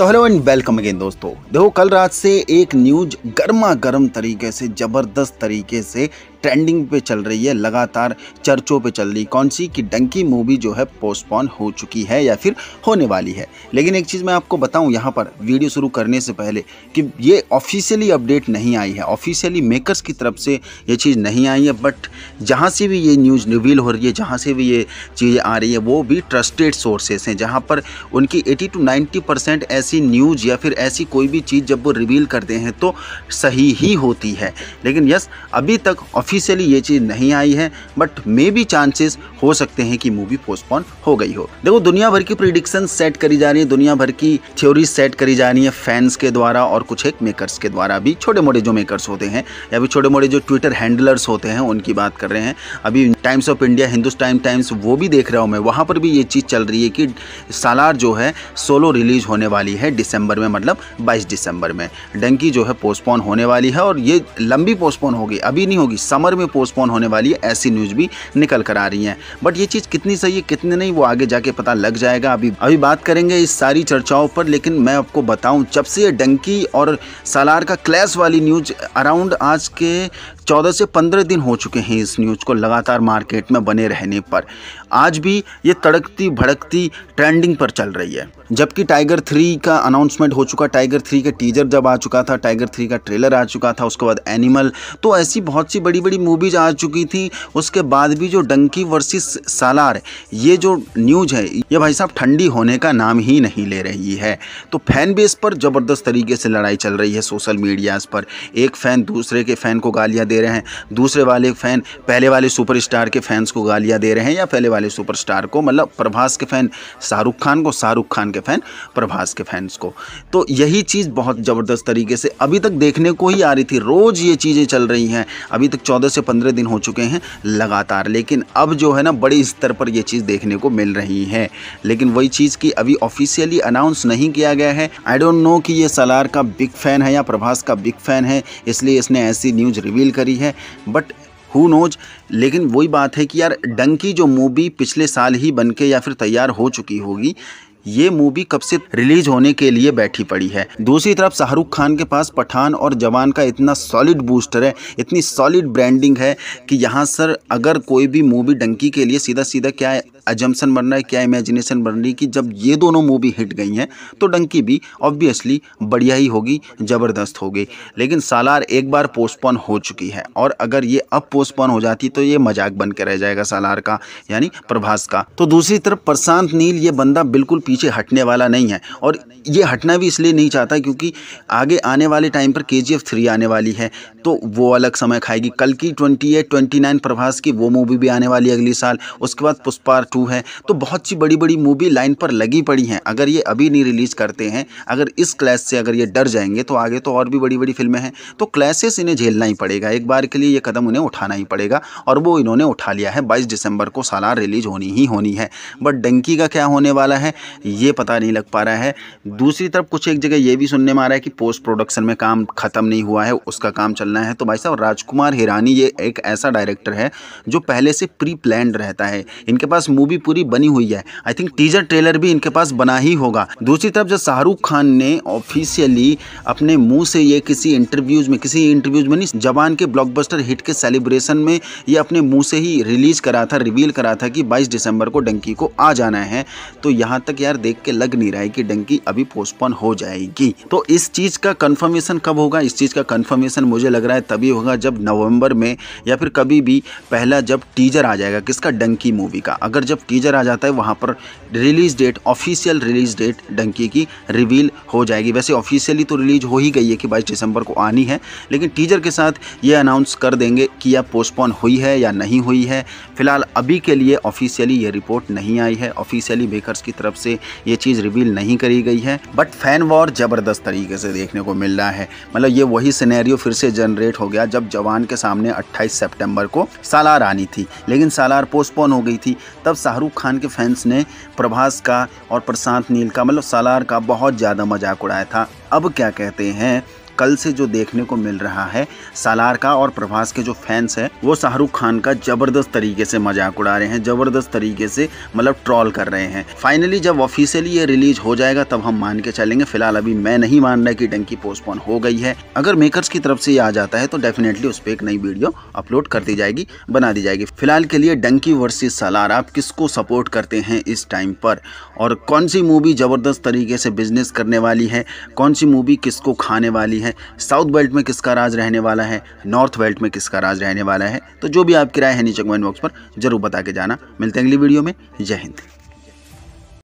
तो hello and welcome again दोस्तों देखो कल रात से एक न्यूज गर्मा गर्म तरीके से ज़बरदस्त तरीके से ट्रेंडिंग पे चल रही है लगातार चर्चों पे चल रही कौन सी कि डंकी मूवी जो है पोस्टपोन हो चुकी है या फिर होने वाली है लेकिन एक चीज़ मैं आपको बताऊं यहाँ पर वीडियो शुरू करने से पहले कि ये ऑफिशियली अपडेट नहीं आई है ऑफिशियली मेकर्स की तरफ से ये चीज़ नहीं आई है बट जहाँ से भी ये न्यूज़ रिवील हो रही है जहाँ से भी ये चीज़ें आ रही है वो भी ट्रस्टेड सोर्सेस हैं जहाँ पर उनकी एटी टू नाइन्टी परसेंट ऐसी न्यूज़ या फिर ऐसी कोई भी चीज़ जब वो रिवील करते हैं तो सही ही होती है लेकिन यस अभी तक ऑफिशियली ये चीज़ नहीं आई है बट मे बी चांसेस हो सकते हैं कि मूवी पोस्टपोन हो गई हो देखो दुनिया भर की प्रिडिक्शन सेट करी जा रही है दुनिया भर की थ्योरी सेट करी जा रही है फैंस के द्वारा और कुछ एक मेकर्स के द्वारा भी छोटे मोटे जो मेकर्स होते हैं या भी छोटे मोटे जो ट्विटर हैंडलर्स होते हैं उनकी बात कर रहे हैं अभी Times of India Hindustan Times वो भी देख रहा हूँ मैं वहाँ पर भी ये चीज़ चल रही है कि सालार जो है सोलो रिलीज होने वाली है मतलब दिसंबर में मतलब 22 दिसंबर में डंकी जो है पोस्टपोन होने वाली है और ये लंबी पोस्टपोन होगी अभी नहीं होगी सम समर में पोस्टपोन होने वाली है ऐसी न्यूज़ भी निकल कर आ रही है बट ये चीज़ कितनी सही है कितनी नहीं वो आगे जाके पता लग जाएगा अभी अभी बात करेंगे इस सारी चर्चाओं पर लेकिन मैं आपको बताऊं जब से ये डंकी और सालार का क्लैश वाली न्यूज अराउंड आज के 14 से 15 दिन हो चुके हैं इस न्यूज़ को लगातार मार्केट में बने रहने पर आज भी ये तड़कती भड़कती ट्रेंडिंग पर चल रही है जबकि टाइगर थ्री का अनाउंसमेंट हो चुका टाइगर थ्री का टीजर जब आ चुका था टाइगर थ्री का ट्रेलर आ चुका था उसके बाद एनिमल तो ऐसी बहुत सी बड़ी बड़ी मूवीज आ चुकी थी उसके बाद भी जो डंकी वर्सेस सालार ये जो न्यूज़ है ये भाई साहब ठंडी होने का नाम ही नहीं ले रही है तो फैन बेस पर ज़बरदस्त तरीके से लड़ाई चल रही है सोशल मीडियाज़ पर एक फ़ैन दूसरे के फ़ैन को गालियाँ दे रहे हैं दूसरे वाले फ़ैन पहले वाले सुपरस्टार के फैंस को गालियाँ दे रहे हैं या पहले वाले सुपरस्टार को मतलब प्रभास के फ़ैन शाहरुख खान को शाहरुख खान के फ़ैन प्रभास के फैंस को तो यही चीज़ बहुत ज़बरदस्त तरीके से अभी तक देखने को ही आ रही थी रोज़ ये चीज़ें चल रही हैं अभी तक चौदह से पंद्रह दिन हो चुके हैं लगातार लेकिन अब जो है ना बड़े स्तर पर यह चीज़ देखने को मिल रही है लेकिन वही चीज़ की अभी ऑफिशियली अनाउंस नहीं किया गया है आई डोंट नो कि ये सलार का बिग फैन है या प्रभास का बिग फैन है इसलिए इसने ऐसी न्यूज़ रिवील करी है बट हु नोज लेकिन वही बात है कि यार डंकी जो मूवी पिछले साल ही बन के या फिर तैयार हो चुकी होगी ये मूवी कब से रिलीज होने के लिए बैठी पड़ी है दूसरी तरफ शाहरुख खान के पास पठान और जवान का इतना सॉलिड बूस्टर है इतनी सॉलिड ब्रांडिंग है कि यहाँ सर अगर कोई भी मूवी डंकी के लिए सीधा सीधा क्या एजम्सन बन रहा है क्या इमेजिनेशन बन रही कि जब ये दोनों मूवी हिट गई हैं तो डंकी भी ऑब्वियसली बढ़िया ही होगी ज़बरदस्त होगी लेकिन सालार एक बार पोस्टपोन हो चुकी है और अगर ये अब पोस्टपोन हो जाती तो ये मजाक बन के रह जाएगा सालार का यानी प्रभास का तो दूसरी तरफ प्रशांत नील ये बंदा बिल्कुल पीछे हटने वाला नहीं है और ये हटना भी इसलिए नहीं चाहता क्योंकि आगे आने वाले टाइम पर के जी एफ थ्री आने वाली है तो वो अलग समय खाएगी कल की twenty eight twenty nine Prabhas की वो मूवी भी आने वाली है अगली साल उसके बाद पुष्पा टू टू है तो बहुत सी बड़ी बड़ी मूवी लाइन पर लगी पड़ी हैं अगर ये अभी नहीं रिलीज़ करते हैं अगर इस क्लैश से अगर ये डर जाएंगे तो आगे तो और भी बड़ी बड़ी फिल्में हैं तो क्लैशेस इन्हें झेलना ही पड़ेगा एक बार के लिए ये कदम उन्हें उठाना ही पड़ेगा और वो इन्होंने उठा लिया है बाईस दिसंबर को सालार रिलीज होनी ही होनी है बट डंकी का क्या होने वाला है ये पता नहीं लग पा रहा है दूसरी तरफ कुछ एक जगह ये भी सुनने में आ रहा है कि पोस्ट प्रोडक्शन में काम ख़त्म नहीं हुआ है उसका काम चलना है तो भाई साहब राजकुमार हिरानी ये एक ऐसा डायरेक्टर है जो पहले से प्री प्लान रहता है इनके पास मूवी पूरी बनी हुई है आई थिंक टीजर ट्रेलर भी इनके पास बना ही होगा दूसरी तरफ जब शाहरुख खान ने ऑफिशियली अपने मुंह से ये किसी इंटरव्यूज में किसी इंटरव्यूज में नहीं जवान के ब्लॉकबस्टर हिट के सेलिब्रेशन में ये अपने मुंह से ही रिलीज करा था रिवील करा था कि 22 दिसंबर को डंकी को आ जाना है तो यहाँ तक यार देख के लग नहीं रहा है कि डंकी अभी पोस्टपोन हो जाएगी तो इस चीज़ का कन्फर्मेशन कब होगा इस चीज़ का कन्फर्मेशन मुझे लग रहा है तभी होगा जब नवम्बर में या फिर कभी भी पहला जब टीजर आ जाएगा किसका डंकी मूवी का अगर जब टीजर आ जाता है वहाँ पर release date official release date Dunki की रिवील हो जाएगी वैसे ऑफिशियली तो रिलीज हो ही गई है कि बाईस दिसंबर को आनी है लेकिन टीजर के साथ ये अनाउंस कर देंगे कि यह पोस्टपोन हुई है या नहीं हुई है फिलहाल अभी के लिए ऑफिशियली ये रिपोर्ट नहीं आई है ऑफिशियली मेकर्स की तरफ से ये चीज़ रिवील नहीं करी गई है बट फैन वॉर ज़बरदस्त तरीके से देखने को मिल रहा है मतलब ये वही सिनेरियो फिर से जनरेट हो गया जब जवान के सामने 28 सितंबर को सालार आनी थी लेकिन सालार पोस्टपोन हो गई थी तब शाहरुख खान के फैंस ने प्रभास का और प्रशांत नील का मतलब सालार का बहुत ज़्यादा मजाक उड़ाया था अब क्या कहते हैं कल से जो देखने को मिल रहा है सालार का और प्रभास के जो फैंस हैं वो शाहरुख खान का जबरदस्त तरीके से मजाक उड़ा रहे हैं जबरदस्त तरीके से मतलब ट्रॉल कर रहे हैं फाइनली जब ऑफिशियली ये रिलीज हो जाएगा तब हम मान के चलेंगे फिलहाल अभी मैं नहीं मान रहा कि डंकी पोस्टपोन हो गई है अगर मेकर्स की तरफ से ये आ जाता है तो डेफिनेटली उस पर एक नई वीडियो अपलोड कर दी जाएगी बना दी जाएगी फिलहाल के लिए डंकी वर्सेस सालार आप किसको सपोर्ट करते हैं इस टाइम पर और कौन सी मूवी जबरदस्त तरीके से बिजनेस करने वाली है कौन सी मूवी किसको खाने वाली है है साउथ बेल्ट में किसका राज रहने वाला है नॉर्थ बेल्ट में किसका राज रहने वाला है तो जो भी आपकी राय है नीचे कमेंट बॉक्स पर जरूर बता के जाना मिलते हैं अगली वीडियो में जय हिंद